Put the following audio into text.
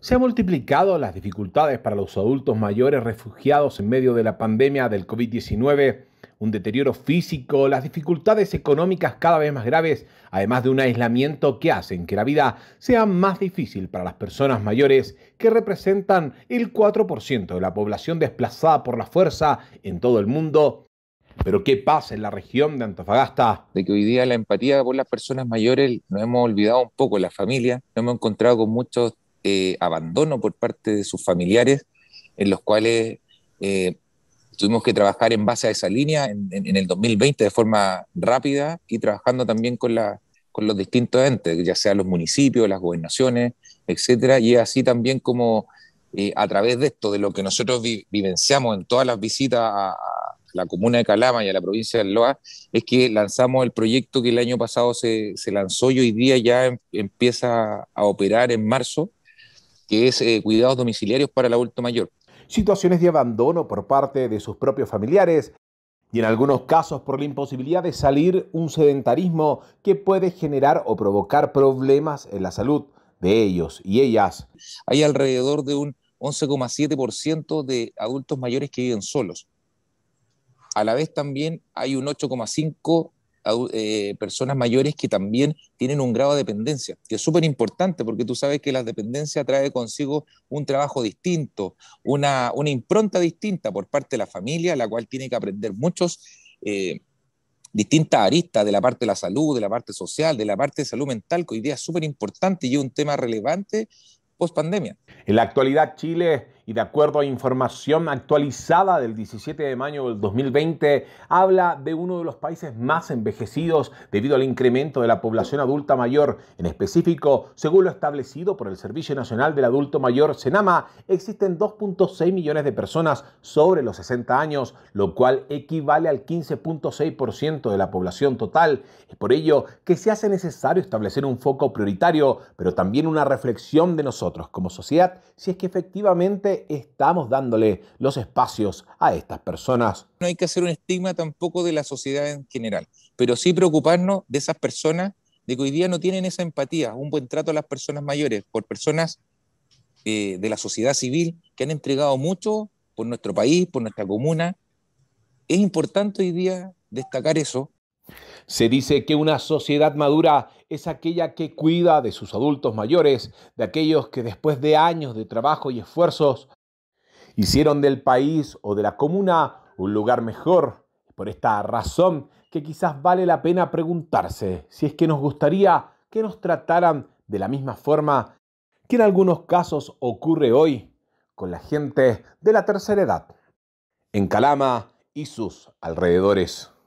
Se han multiplicado las dificultades para los adultos mayores refugiados en medio de la pandemia del COVID-19, un deterioro físico, las dificultades económicas cada vez más graves, además de un aislamiento que hacen que la vida sea más difícil para las personas mayores que representan el 4% de la población desplazada por la fuerza en todo el mundo. Pero ¿qué pasa en la región de Antofagasta? De que hoy día la empatía por las personas mayores nos hemos olvidado un poco, la familia, nos hemos encontrado con muchos eh, abandono por parte de sus familiares, en los cuales eh, tuvimos que trabajar en base a esa línea en, el 2020 de forma rápida y trabajando también con, la, con los distintos entes, ya sea los municipios, las gobernaciones, etcétera, y así también como eh, a través de esto, de lo que nosotros vivenciamos en todas las visitas a, la comuna de Calama y a la provincia de Loa, es que lanzamos el proyecto que el año pasado se, lanzó y hoy día ya em, empieza a operar en marzo, que es eh, cuidados domiciliarios para el adulto mayor. Situaciones de abandono por parte de sus propios familiares y en algunos casos por la imposibilidad de salir un sedentarismo que puede generar o provocar problemas en la salud de ellos y ellas. Hay alrededor de un 11,7% de adultos mayores que viven solos. A la vez también hay un 8,5% eh, personas mayores que también tienen un grado de dependencia, que es súper importante porque tú sabes que la dependencia trae consigo un trabajo distinto, una, impronta distinta por parte de la familia, la cual tiene que aprender muchos. Eh, distintas aristas de la parte de la salud, de la parte social, de la parte de salud mental, que hoy día súper importante y un tema relevante post pandemia. En la actualidad, Chile y de acuerdo a información actualizada del 17 de mayo del 2020, habla de uno de los países más envejecidos debido al incremento de la población adulta mayor. En específico, según lo establecido por el Servicio Nacional del Adulto Mayor, Senama, existen 2.6 millones de personas sobre los 60 años, lo cual equivale al 15.6% de la población total. Es por ello que se hace necesario establecer un foco prioritario, pero también una reflexión de nosotros como sociedad si es que efectivamente estamos dándole los espacios a estas personas. No hay que hacer un estigma tampoco de la sociedad en general, pero sí preocuparnos de esas personas de que hoy día no tienen esa empatía, un buen trato a las personas mayores, por personas eh, de la sociedad civil que han entregado mucho por nuestro país, por nuestra comuna. Es importante hoy día destacar eso. Se dice que una sociedad madura es aquella que cuida de sus adultos mayores, de aquellos que después de años de trabajo y esfuerzos hicieron del país o de la comuna un lugar mejor. Por esta razón que quizás vale la pena preguntarse si es que nos gustaría que nos trataran de la misma forma que en algunos casos ocurre hoy con la gente de la tercera edad, en Calama y sus alrededores.